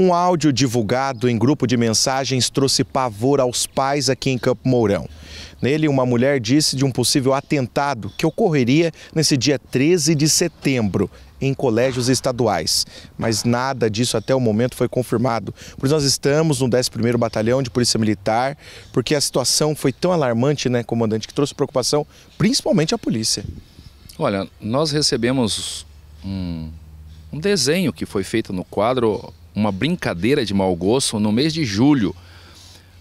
Um áudio divulgado em grupo de mensagens trouxe pavor aos pais aqui em Campo Mourão. Nele, uma mulher disse de um possível atentado que ocorreria nesse dia 13 de setembro em colégios estaduais. Mas nada disso até o momento foi confirmado. Por isso nós estamos no 11º Batalhão de Polícia Militar, porque a situação foi tão alarmante, né, comandante, que trouxe preocupação principalmente à polícia. Olha, nós recebemos um, um desenho que foi feito no quadro uma brincadeira de mau gosto no mês de julho.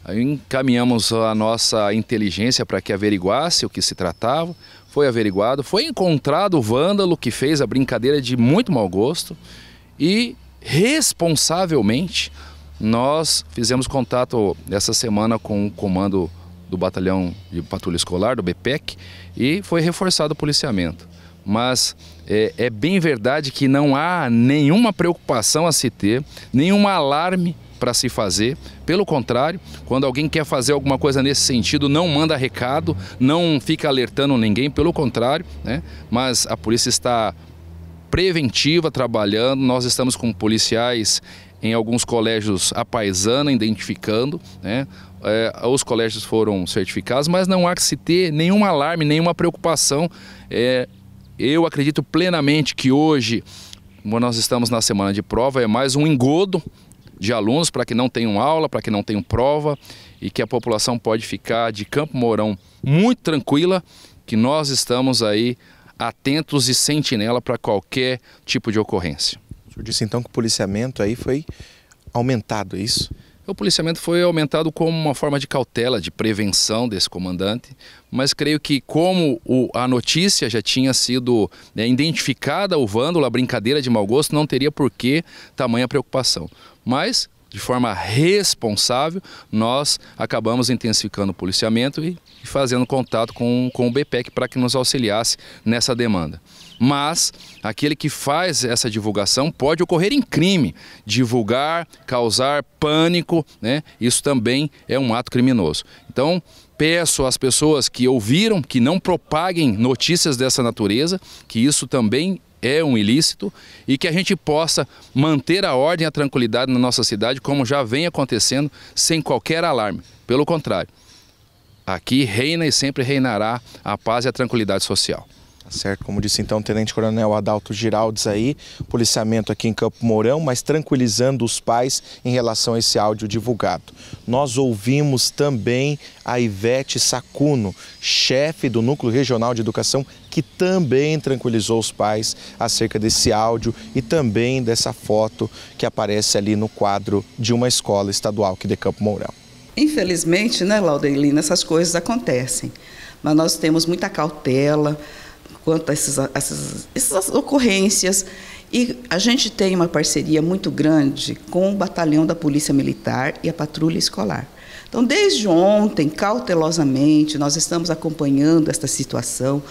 Encaminhamos a nossa inteligência para que averiguasse o que se tratava, foi averiguado, foi encontrado o vândalo que fez a brincadeira de muito mau gosto e responsavelmente nós fizemos contato essa semana com o comando do Batalhão de Patrulha Escolar, do BPEC, e foi reforçado o policiamento mas é, é, bem verdade que não há nenhuma preocupação a se ter, nenhum alarme para se fazer. Pelo contrário, quando alguém quer fazer alguma coisa nesse sentido, não manda recado, não fica alertando ninguém, pelo contrário, né? mas a polícia está preventiva trabalhando, nós estamos com policiais em alguns colégios a paisana, identificando, né? É, os colégios foram certificados, mas não há que se ter nenhum alarme, nenhuma preocupação é, eu acredito plenamente que hoje, como nós estamos na semana de prova, é mais um engodo de alunos para que não tenham aula, para que não tenham prova e que a população pode ficar de Campo Mourão muito tranquila, que nós estamos aí atentos e sentinela para qualquer tipo de ocorrência. O senhor disse então que o policiamento aí foi aumentado, é isso? O policiamento foi aumentado como uma forma de cautela, de prevenção desse comandante, mas creio que como o, a notícia já tinha sido né, identificada o vândalo, a brincadeira de mau gosto, não teria por que tamanha preocupação. Mas de forma responsável, nós acabamos intensificando o policiamento e fazendo contato com, com o BPEC para que nos auxiliasse nessa demanda. Mas aquele que faz essa divulgação pode ocorrer em crime. Divulgar, causar pânico, né? isso também é um ato criminoso. Então, peço às pessoas que ouviram que não propaguem notícias dessa natureza, que isso também é um ilícito e que a gente possa manter a ordem e a tranquilidade na nossa cidade, como já vem acontecendo, sem qualquer alarme. Pelo contrário, aqui reina e sempre reinará a paz e a tranquilidade social. Tá certo, como disse então o Tenente Coronel Adalto Giraldes aí, policiamento aqui em Campo Mourão, mas tranquilizando os pais em relação a esse áudio divulgado. Nós ouvimos também a Ivete Sacuno, chefe do Núcleo Regional de Educação, que também tranquilizou os pais acerca desse áudio e também dessa foto que aparece ali no quadro de uma escola estadual aqui de Campo Mourão. Infelizmente, né, Laudelina, essas coisas acontecem, mas nós temos muita cautela, quanto a essas, essas, essas ocorrências. E a gente tem uma parceria muito grande com o batalhão da Polícia Militar e a Patrulha Escolar. Então, desde ontem, cautelosamente, nós estamos acompanhando esta situação,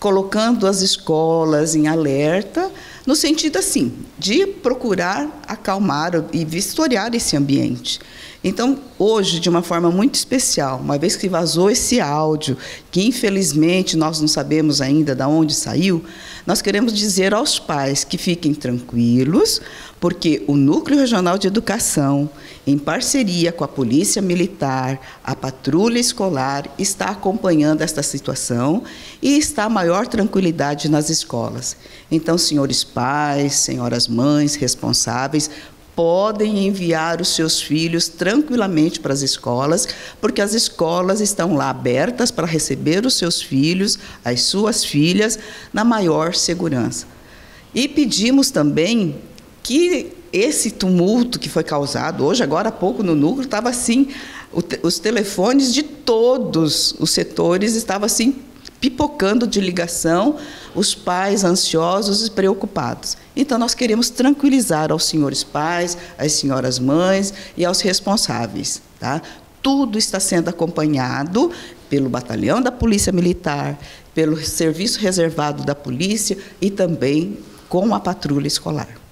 colocando as escolas em alerta no sentido assim, de procurar acalmar e vistoriar esse ambiente. Então, hoje, de uma forma muito especial, uma vez que vazou esse áudio, que infelizmente nós não sabemos ainda de onde saiu, nós queremos dizer aos pais que fiquem tranquilos, porque o Núcleo Regional de Educação, em parceria com a Polícia Militar, a Patrulha Escolar, está acompanhando esta situação e está a maior tranquilidade nas escolas. Então, senhores pais, senhoras mães responsáveis, podem enviar os seus filhos tranquilamente para as escolas, porque as escolas estão lá abertas para receber os seus filhos, as suas filhas, na maior segurança. E pedimos também que esse tumulto que foi causado hoje, agora há pouco no núcleo, estava assim, os telefones de todos os setores estavam assim pipocando de ligação, os pais ansiosos e preocupados. Então, nós queremos tranquilizar aos senhores pais, às senhoras mães e aos responsáveis. Tá? Tudo está sendo acompanhado pelo batalhão da Polícia Militar, pelo serviço reservado da polícia e também com a patrulha escolar.